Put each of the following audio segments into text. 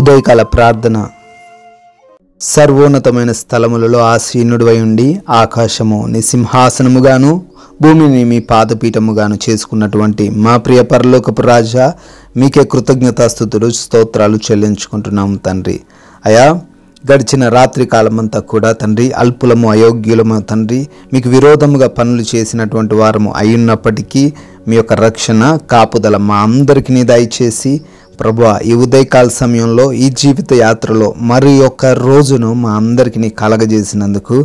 ఉదయకాల ప్రార్థన సర్వోన్నతమైన స్థలములలో ఆసీనుడివై ఉండి ఆకాశము నీ సింహాసనముగాను భూమిని మీ పాదపీఠముగాను చేసుకున్నటువంటి మా ప్రియ పరలోకపు రాజా మీకే కృతజ్ఞతాస్థుతులు స్తోత్రాలు చెల్లించుకుంటున్నాము తండ్రి అయా గడిచిన రాత్రి కాలమంతా కూడా తండ్రి అల్పులము అయోగ్యులము తండ్రి మీకు విరోధముగా పనులు చేసినటువంటి వారము అయి ఉన్నప్పటికీ మీ యొక్క రక్షణ కాపుదల మా అందరికీ దయచేసి ప్రభు ఈ ఉదయకాల సమయంలో ఈ జీవిత యాత్రలో మరి ఒక రోజును మా అందరికీ కలగజేసినందుకు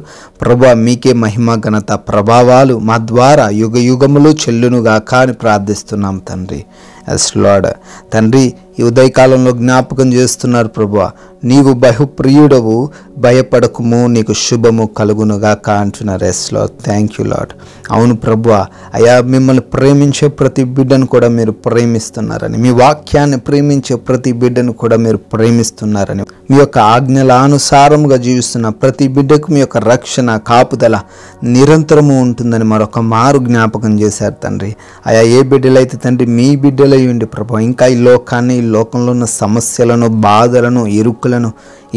ప్రభు మీకే మహిమ ఘనత ప్రభావాలు మా ద్వారా యుగ యుగములు చెల్లునుగాక అని ప్రార్థిస్తున్నాం తండ్రి ఎస్ లాడ్ తండ్రి ఈ ఉదయకాలంలో జ్ఞాపకం చేస్తున్నారు ప్రభు నీవు బహుప్రియుడవు భయపడకము నీకు శుభము కలుగునుగాక అంటున్నారు yes lord thank you lord అవును ప్రభు అయా మిమ్మల్ని ప్రేమించే ప్రతి బిడ్డను కూడా మీరు ప్రేమిస్తున్నారని మీ వాక్యాన్ని ప్రేమించే ప్రతి బిడ్డను కూడా మీరు ప్రేమిస్తున్నారని మీ యొక్క ఆజ్ఞలానుసారముగా జీవిస్తున్న ప్రతి బిడ్డకు మీ యొక్క రక్షణ కాపుదల నిరంతరము ఉంటుందని మరొక మారు జ్ఞాపకం చేశారు తండ్రి అయా ఏ బిడ్డలైతే తండ్రి మీ బిడ్డలై ఉండి ప్రభావం ఇంకా ఈ లోకాన్ని ఈ లోకంలో ఉన్న సమస్యలను బాధలను ఇరుకులను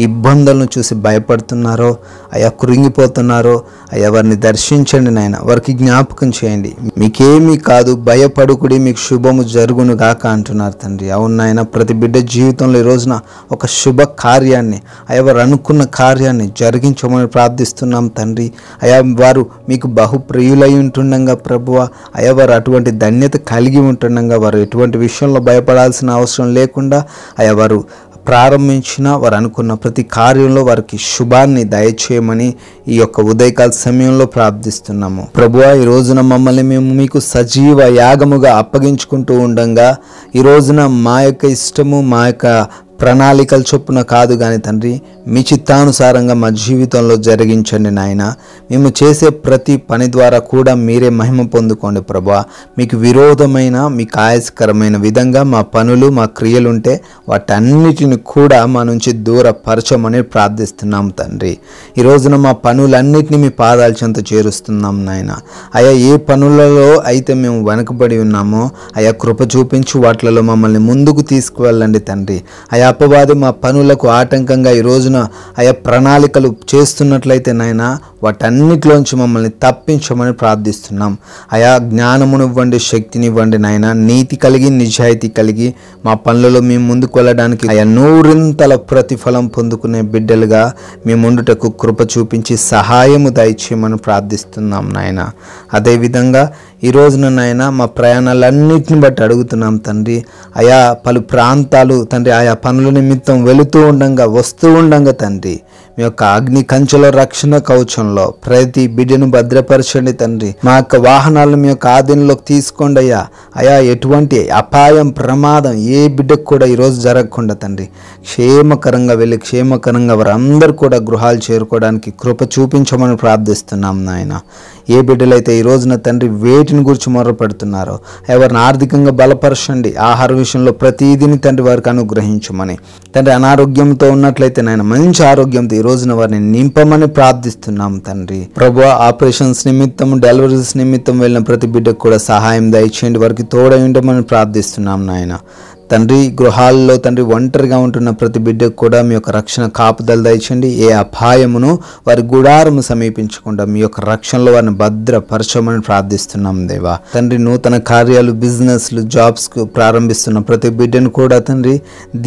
ఇబ్బందులను చూసి భయపడుతున్నారో అయా కృంగిపోతున్నారో అయా వారిని దర్శించండి నాయన వారికి జ్ఞాపకం చేయండి మీకేమీ కాదు భయపడుకుడి మీకు శుభము జరుగును గాక అంటున్నారు తండ్రి అవునాయన ప్రతి బిడ్డ జీవితంలో ఈ రోజున ఒక శుభ కార్యాన్ని ఎవరు అనుకున్న కార్యాన్ని జరిగించమని ప్రార్థిస్తున్నాం తండ్రి అయా వారు మీకు బహుప్రియులై ఉంటుండగా ప్రభువ అయా వారు అటువంటి ధన్యత కలిగి ఉంటుండగా వారు ఎటువంటి విషయంలో భయపడాల్సిన అవసరం లేకుండా అయ్యవారు వారు ప్రారంభించిన వారు అనుకున్న ప్రతి కార్యంలో వారికి శుభాన్ని దయచేయమని ఈ యొక్క ఉదయకాల సమయంలో ప్రార్థిస్తున్నాము ప్రభువా ఈ రోజున మమ్మల్ని మేము మీకు సజీవ యాగముగా అప్పగించుకుంటూ ఉండగా ఈ రోజున మా యొక్క ఇష్టము మా యొక్క ప్రణాళికలు చొప్పున కాదు కానీ తండ్రి మీ చిత్తానుసారంగా మా జీవితంలో జరిగించండి నాయన మేము చేసే ప్రతి పని ద్వారా కూడా మీరే మహిమ పొందుకోండి ప్రభా మీకు విరోధమైన మీకు ఆయస్కరమైన విధంగా మా పనులు మా క్రియలుంటే వాటన్నిటిని కూడా మా నుంచి దూరపరచమని ప్రార్థిస్తున్నాం తండ్రి ఈ రోజున మా పనులన్నిటిని మీ పాదాల చెంత చేరుస్తున్నాం నాయన అయా ఏ పనులలో అయితే మేము వెనకబడి ఉన్నామో అయా కృప చూపించి వాటిలో మమ్మల్ని ముందుకు తీసుకువెళ్ళండి తండ్రి అయా అపవాది మా పనులకు ఆటంకంగా ఈ రోజున ఆయా ప్రణాళికలు చేస్తున్నట్లయితే నాయన వాటన్నిటిలోంచి మమ్మల్ని తప్పించమని ప్రార్థిస్తున్నాం ఆయా జ్ఞానమునివ్వండి శక్తినివ్వండి నాయన నీతి కలిగి నిజాయితీ కలిగి మా పనులలో మేము ముందుకు వెళ్ళడానికి ఆయా నూరింతల ప్రతిఫలం పొందుకునే బిడ్డలుగా మేము ఉండుటకు కృప చూపించి సహాయము దయచేయమని ప్రార్థిస్తున్నాం నాయన అదేవిధంగా ఈ రోజున నాయన మా ప్రయాణాలన్నిటిని బట్టి అడుగుతున్నాం తండ్రి ఆయా పలు ప్రాంతాలు తండ్రి ఆయా పనులు నిమిత్తం వెళుతూ ఉండంగా వస్తూ ఉండంగా తండ్రి మీ యొక్క అగ్ని కంచెలో రక్షణ కవచంలో ప్రతి బిడ్డను భద్రపరచండి తండ్రి మా యొక్క వాహనాలను మీ యొక్క ఆధీనంలోకి తీసుకోండి అయ్యా అయా ఎటువంటి అపాయం ప్రమాదం ఏ బిడ్డకు కూడా ఈరోజు జరగకుండా తండ్రి క్షేమకరంగా వెళ్ళి క్షేమకరంగా వారందరూ కూడా గృహాలు చేరుకోవడానికి కృప చూపించమని ప్రార్థిస్తున్నాం నాయన ఏ బిడ్డలైతే ఈ రోజున తండ్రి వేటిని గురించి మొరపెడుతున్నారో ఎవరిని ఆర్థికంగా బలపరచండి ఆహార విషయంలో ప్రతిదీని తండ్రి వారికి అనుగ్రహించమని తండ్రి అనారోగ్యంతో ఉన్నట్లయితే నాయన మంచి ఆరోగ్యంతో ఈ రోజున వారిని నింపమని ప్రార్థిస్తున్నాం తండ్రి ప్రభు ఆపరేషన్స్ నిమిత్తం డెలివరీస్ నిమిత్తం వెళ్ళిన ప్రతి బిడ్డకు కూడా సహాయం దయచేయండి వారికి తోడైండమని ప్రార్థిస్తున్నాం నాయన తండ్రి గృహాల్లో తండ్రి ఒంటరిగా ఉంటున్న ప్రతి బిడ్డకు కూడా మీ యొక్క రక్షణ కాపుదలు దయచండి ఏ అపాయమును వారి గుడారము సమీపించకుండా మీ యొక్క రక్షణలో వారిని భద్రపరచమని ప్రార్థిస్తున్నాం దేవా తండ్రి నూతన కార్యాలు బిజినెస్లు జాబ్స్కు ప్రారంభిస్తున్న ప్రతి బిడ్డను కూడా తండ్రి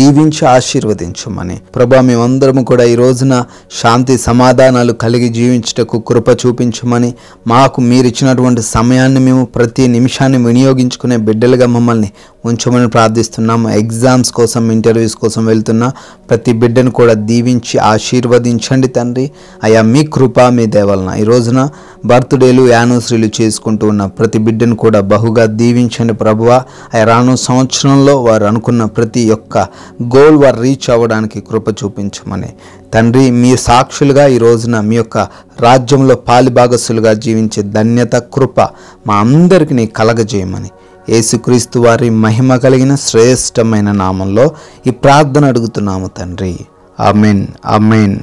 దీవించి ఆశీర్వదించమని ప్రభా మేమందరము కూడా ఈ రోజున శాంతి సమాధానాలు కలిగి జీవించటకు కృప చూపించమని మాకు మీరిచ్చినటువంటి సమయాన్ని మేము ప్రతి నిమిషాన్ని వినియోగించుకునే బిడ్డలుగా మమ్మల్ని ఉంచమని ప్రార్థిస్తున్నాం ఎగ్జామ్స్ కోసం ఇంటర్వ్యూస్ కోసం వెళ్తున్న ప్రతి బిడ్డను కూడా దీవించి ఆశీర్వదించండి తండ్రి అయ్యా మీ కృప మీ దేవలన ఈ రోజున బర్త్డేలు యానివర్సరీలు చేసుకుంటూ ఉన్న ప్రతి బిడ్డను కూడా బహుగా దీవించండి ప్రభువ అయ్యా రాను సంవత్సరంలో వారు అనుకున్న ప్రతి ఒక్క గోల్ వారు రీచ్ అవ్వడానికి కృప చూపించమని తండ్రి మీ సాక్షులుగా ఈ రోజున మీ యొక్క రాజ్యంలో పాలిభాగస్సులుగా జీవించే ధన్యత కృప మా అందరికీ కలగజేయమని యేసుక్రీస్తు వారి మహిమ కలిగిన శ్రేష్టమైన నామంలో ఈ ప్రార్థన అడుగుతున్నాము తండ్రి అమెన్ అమెన్